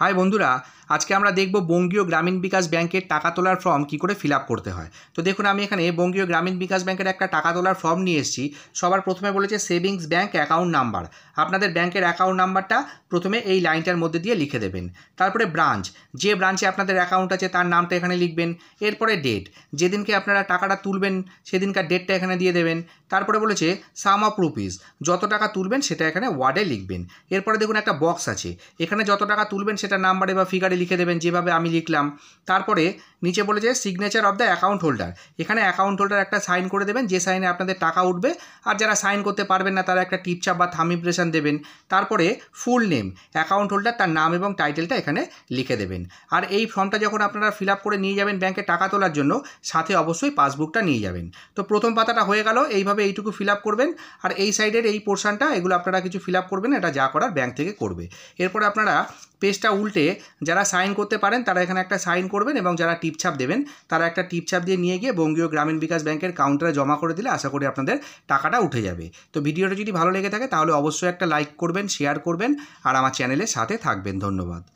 high বন্ধুরা আজকে আমরা দেখব বঙ্গীয় গ্রামীণ বিকাশ ব্যাংকের টাকা তোলার ফর্ম কি করে ফিল করতে হয় তো দেখুন আমি এখানে বঙ্গীয় গ্রামীণ বিকাশ ব্যাংকের একটা টাকা তোলার ফর্ম নিয়ে এসেছি সবার প্রথমে বলেছে সেভিংস ব্যাংক অ্যাকাউন্ট নাম্বার আপনাদের ব্যাংকের অ্যাকাউন্ট নাম্বারটা প্রথমে এই লাইনটার মধ্যে দিয়ে লিখে দেবেন তারপরে ব্রাঞ্চ যে ব্রাঞ্চে আপনাদের অ্যাকাউন্ট আছে তার নামটা এখানে লিখবেন এরপরে ডেট যেদিনকে আপনারা টাকাটা তুলবেন সেদিনকার ডেটটা এখানে দিয়ে দেবেন তারপরে বলেছে সাম অফ রুপিস যত টাকা তুলবেন সেটা এখানে ওয়ার্ডে লিখবেন এরপরে দেখুন একটা বক্স আছে এখানে যত টাকা তুলবেন সেটা নাম্বারে বা ফিগারে লিখে দেবেন যেভাবে আমি লিখলাম তারপরে নিচে বলে যে signature of the account holder এখানে অ্যাকাউন্ট হোল্ডার একটা সাইন করে দেবেন যে সাইনে আপনাদের টাকা উঠবে আর যারা সাইন করতে পারবেন না তারা একটা টিপচাপ বা থাম ইমপ্রেশন দেবেন তারপরে ফুল নেম অ্যাকাউন্ট হোল্ডার তার নাম এবং টাইটেলটা এখানে লিখে দেবেন আর এই ফর্মটা যখন আপনারা ফিল করে নিয়ে যাবেন ব্যাংকে টাকা তোলার জন্য সাথে অবশ্যই পাসবুকটা নিয়ে যাবেন তো প্রথম পাতাটা হয়ে গেল এইভাবে এইটুকু ফিল করবেন আর এই সাইডের এই পোর্শনটা এগুলো আপনারা কিছু ফিল করবেন এটা যা করার ব্যাংক থেকে করবে এরপরে আপনারা পেজটা উল্টে যারা সাইন করতে পারেন তারা এখানে একটা সাইন করবেন এবং যারা টিপছাপ দেবেন তারা একটা টিপছাপ দিয়ে নিয়ে গিয়ে বঙ্গীয় গ্রামীণ বিকাশ ব্যাংকের কাউন্টারে জমা করে দিলে আশা করি আপনাদের টাকাটা উঠে যাবে তো ভিডিওটা যদি ভালো লেগে থাকে তাহলে অবশ্যই একটা লাইক করবেন শেয়ার করবেন আর আমার চ্যানেলের সাথে থাকবেন ধন্যবাদ